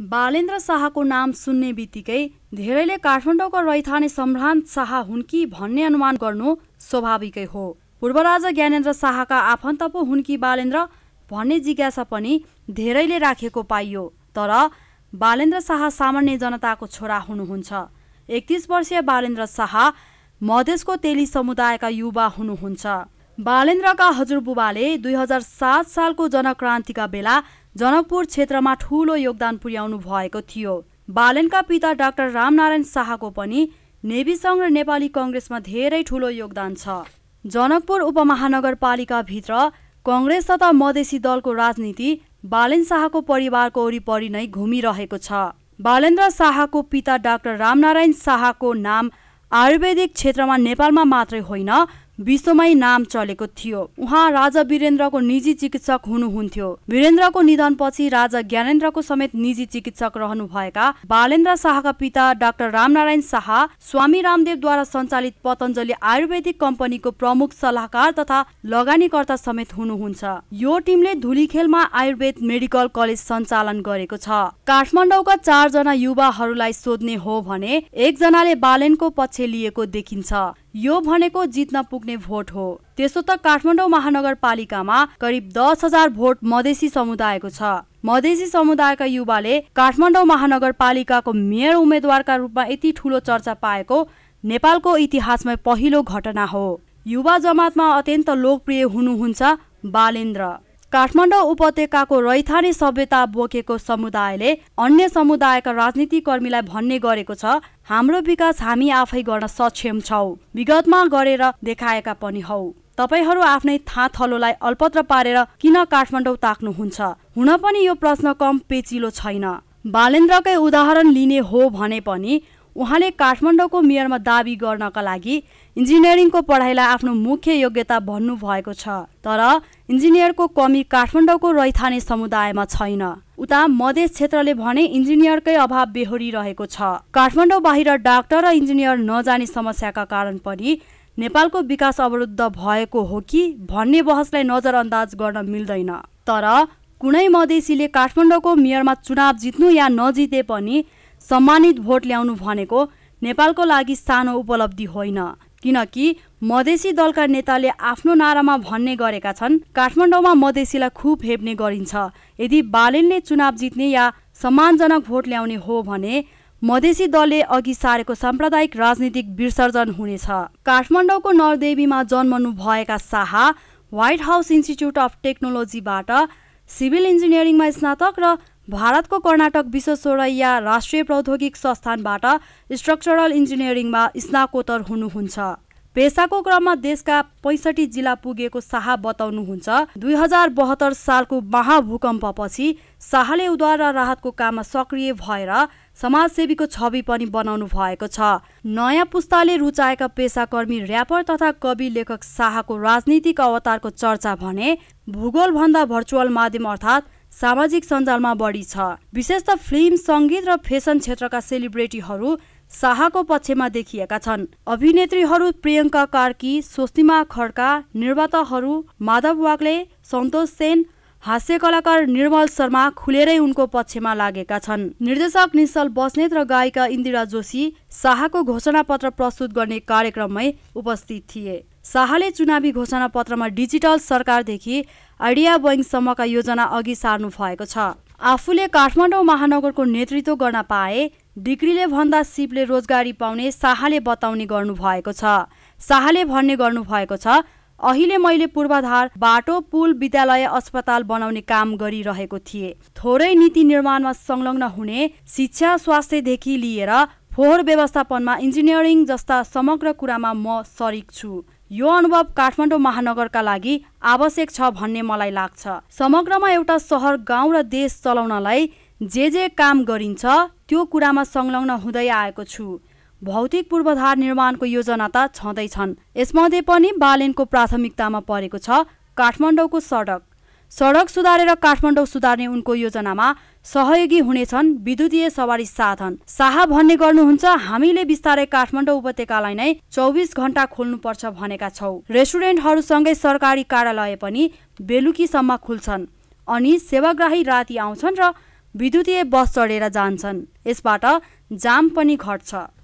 बालेन्द्र शाहको नाम सुन्ने बित्तिकै धेरैले काठमाडौँको रैथाने सम्रान्त शाह हुन् कि भन्ने अनुमान गर्नु स्वाभाविकै हो पूर्व राजा ज्ञानेन्द्र शाहका आफन्त पो हुन् कि बालेन्द्र भन्ने जिज्ञासा पनि धेरैले राखेको पाइयो तर बालेन्द्र शाह सामान्य जनताको छोरा हुनुहुन्छ एकतिस वर्षीय बालेन्द्र शाह मधेसको तेली समुदायका युवा हुनुहुन्छ बालेन्द्रका हजुरबुबाले दुई हजार सात सालको जनक्रान्तिका बेला जनकपुर क्षेत्रमा ठूलो योगदान पुर्याउनु भएको थियो बालनका पिता डाक्टर रामनारायण शाहको पनि नेभी सङ्घ र नेपाली कङ्ग्रेसमा धेरै ठूलो योगदान छ जनकपुर उपमहानगरपालिकाभित्र कङ्ग्रेस तथा मधेसी दलको राजनीति बालेन शाहको परिवारको वरिपरि नै घुमिरहेको छ बालेन्द्र शाहको पिता डाक्टर रामनारायण शाहको नाम आयुर्वेदिक क्षेत्रमा नेपालमा मात्रै होइन विश्वमै नाम चलेको थियो उहाँ राजा वीरेन्द्रको निजी चिकित्सक हुनुहुन्थ्यो वीरेन्द्रको निधनपछि राजा ज्ञानेन्द्रको समेत निजी चिकित्सक रहनुभएका बालेन्द्र शाहका पिता डाक्टर रामनारायण शाह स्वामी रामदेवद्वारा सञ्चालित पतञ्जलि आयुर्वेदिक कम्पनीको प्रमुख सल्लाहकार तथा लगानीकर्ता समेत हुनुहुन्छ यो टिमले धुलीखेलमा आयुर्वेद मेडिकल कलेज सञ्चालन गरेको छ काठमाडौँका चारजना युवाहरूलाई सोध्ने हो भने एकजनाले बालेनको पक्ष लिएको देखिन्छ यो भनेको जित्न पुग्ने भोट हो त्यसो त काठमाडौँ महानगरपालिकामा करिब दस हजार भोट मधेसी समुदायको छ मधेसी समुदायका युवाले काठमाडौँ महानगरपालिकाको मेयर उम्मेद्वारका रूपमा यति ठुलो चर्चा पाएको नेपालको इतिहासमै पहिलो घटना हो युवा जमातमा अत्यन्त लोकप्रिय हुनुहुन्छ बालेन्द्र काठमाडौँ उपत्यकाको रैथाने सभ्यता बोकेको समुदायले अन्य समुदायका राजनीतिकर्मीलाई भन्ने गरेको छ हाम्रो विकास हामी आफै गर्न सक्षम छौ विगतमा गरेर देखाएका पनि हौ तपाईँहरू आफ्नै थाथलोलाई अल्पत्र पारेर किन काठमाडौँ ताक्नुहुन्छ हुन पनि यो प्रश्न कम पेचिलो छैन बालेन्द्रकै उदाहरण लिने हो भने पनि उहाँले काठमाडौँको मेयरमा दावी गर्नका लागि इन्जिनियरिङको पढाइलाई आफ्नो मुख्य योग्यता भन्नुभएको छ तर इन्जिनियरको कमी काठमाडौँको रैथाने समुदायमा छैन उता मधेस क्षेत्रले भने इन्जिनियरकै अभाव बेहोरिरहेको छ काठमाडौँ बाहिर डाक्टर र इन्जिनियर नजाने समस्याका कारण पनि नेपालको विकास अवरुद्ध भएको हो कि भन्ने बहसलाई नजरअन्दाज गर्न मिल्दैन तर कुनै मधेसीले काठमाडौँको मेयरमा चुनाव जित्नु या नजिते पनि सम्मानित भोट ल्याउनु भनेको नेपालको लागि सानो उपलब्धि होइन किनकि मधेसी दलका नेताले आफ्नो नारामा भन्ने गरेका छन् काठमाडौँमा मधेसीलाई खुब हेप्ने गरिन्छ यदि बालेनले चुनाव जित्ने या सम्मानजनक भोट ल्याउने हो भने मधेसी दलले अघि सारेको साम्प्रदायिक राजनीतिक विसर्जन हुनेछ काठमाडौँको नरदेवीमा जन्मनु भएका Shah White House Institute of टेक्नोलोजीबाट सिभिल इन्जिनियरिङमा स्नातक र भारतको कर्नाटक विश्वेश्वरैया राष्ट्रिय प्रौद्योगिक संस्थानबाट स्ट्रक्चरल इन्जिनियरिङमा स्नाकोत्तर हुनुहुन्छ पेसाको क्रममा देशका पैँसठी जिल्ला पुगेको शाह बताउनुहुन्छ दुई हजार बहत्तर सालको महाभूकम्पपछि शाहले उद्धार र राहतको काममा सक्रिय भएर समाजसेवीको छवि पनि बनाउनु भएको छ नयाँ पुस्ताले रुचाएका पेसाकर्मी ऱ्यापर तथा कवि लेखक शाहको राजनीतिक अवतारको चर्चा भने भूगोलभन्दा भर्चुअल माध्यम अर्थात् सामाजिक सञ्जालमा बढी छ विशेष त फिल्म सङ्गीत र फेसन क्षेत्रका सेलिब्रेटीहरू शाहको पक्षमा देखिएका छन् अभिनेत्रीहरू प्रियङ्का कार्की स्वस्तिमा खड्का निर्माताहरू माधव वाग्ले सन्तोष सेन हास्य कलाकार निर्मल शर्मा खुलेरै उनको पक्षमा लागेका छन् निर्देशक निश्चल बस्नेत र गायिका इन्दिरा जोशी शाहको घोषणापत्र प्रस्तुत गर्ने कार्यक्रममै उपस्थित थिए शाहले चुनावी घोषणा पत्रमा डिजिटल सरकारदेखि आइडिया बैङ्कसम्मका योजना अघि सार्नु भएको छ आफूले काठमाडौँ महानगरको नेतृत्व गर्न पाए डिग्रीले भन्दा सिपले रोजगारी पाउने शाहले बताउने गर्नुभएको छ शाहले भन्ने गर्नुभएको छ अहिले मैले पूर्वाधार बाटो पुल विद्यालय अस्पताल बनाउने काम गरिरहेको थिएँ थोरै नीति निर्माणमा संलग्न हुने शिक्षा स्वास्थ्यदेखि लिएर फोहोर व्यवस्थापनमा इन्जिनियरिङ जस्ता समग्र कुरामा म सरिक छु यो अनुभव काठमाडौँ महानगरका लागि आवश्यक छ भन्ने मलाई लाग्छ समग्रमा एउटा सहर गाउँ र देश चलाउनलाई जे जे काम गरिन्छ त्यो कुरामा संलग्न हुँदै आएको छु भौतिक पूर्वाधार निर्माणको योजना त छँदैछन् यसमध्ये पनि बालेनको प्राथमिकतामा परेको छ काठमाडौँको सडक सडक सुधारेर काठमाडौँ सुधार्ने उनको योजनामा सहयोगी हुनेछन् विद्युतीय सवारी साधन शाह भन्ने गर्नुहुन्छ हामीले बिस्तारै काठमाडौँ उपत्यकालाई नै चौबिस घन्टा खोल्नुपर्छ भनेका छौँ रेस्टुरेन्टहरूसँगै सरकारी कार्यालय पनि बेलुकीसम्म खुल्छन् अनि सेवाग्राही राति आउँछन् र विद्युतीय बस चढेर जान्छन् यसबाट जाम पनि घट्छ